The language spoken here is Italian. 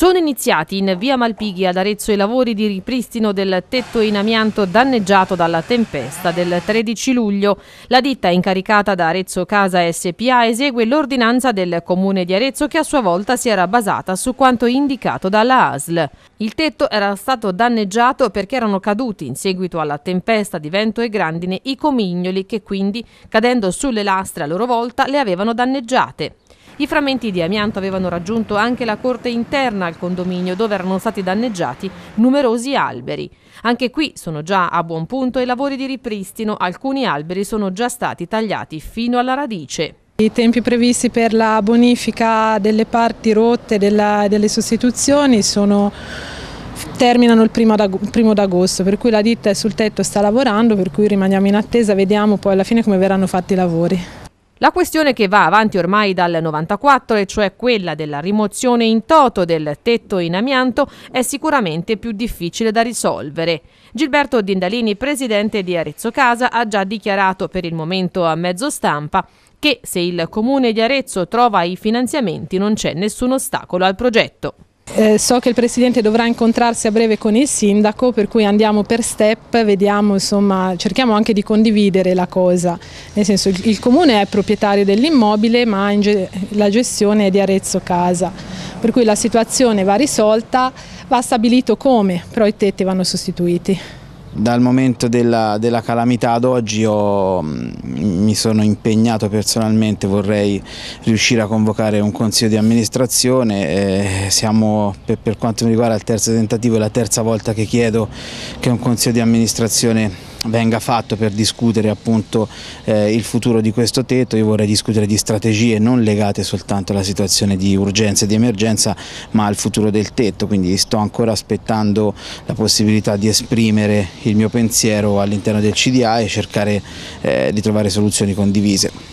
Sono iniziati in via Malpighi ad Arezzo i lavori di ripristino del tetto in amianto danneggiato dalla tempesta del 13 luglio. La ditta incaricata da Arezzo Casa SPA esegue l'ordinanza del comune di Arezzo che a sua volta si era basata su quanto indicato dalla ASL. Il tetto era stato danneggiato perché erano caduti in seguito alla tempesta di vento e grandine i comignoli che quindi cadendo sulle lastre a loro volta le avevano danneggiate. I frammenti di amianto avevano raggiunto anche la corte interna al condominio dove erano stati danneggiati numerosi alberi. Anche qui sono già a buon punto i lavori di ripristino, alcuni alberi sono già stati tagliati fino alla radice. I tempi previsti per la bonifica delle parti rotte e delle sostituzioni sono, terminano il primo d'agosto, per cui la ditta è sul tetto sta lavorando, per cui rimaniamo in attesa, vediamo poi alla fine come verranno fatti i lavori. La questione che va avanti ormai dal 94, e cioè quella della rimozione in toto del tetto in amianto, è sicuramente più difficile da risolvere. Gilberto Dindalini, presidente di Arezzo Casa, ha già dichiarato per il momento a mezzo stampa che se il comune di Arezzo trova i finanziamenti non c'è nessun ostacolo al progetto. Eh, so che il Presidente dovrà incontrarsi a breve con il Sindaco, per cui andiamo per step, vediamo, insomma, cerchiamo anche di condividere la cosa. Nel senso, il, il Comune è proprietario dell'immobile, ma ge la gestione è di Arezzo Casa. Per cui la situazione va risolta, va stabilito come, però i tetti vanno sostituiti. Dal momento della, della calamità ad oggi ho, mm, mi sono impegnato personalmente, vorrei riuscire a convocare un consiglio di amministrazione, eh, siamo per, per quanto mi riguarda al terzo tentativo, è la terza volta che chiedo che un consiglio di amministrazione venga fatto per discutere appunto eh, il futuro di questo tetto, io vorrei discutere di strategie non legate soltanto alla situazione di urgenza e di emergenza ma al futuro del tetto, quindi sto ancora aspettando la possibilità di esprimere il mio pensiero all'interno del CDA e cercare eh, di trovare soluzioni condivise.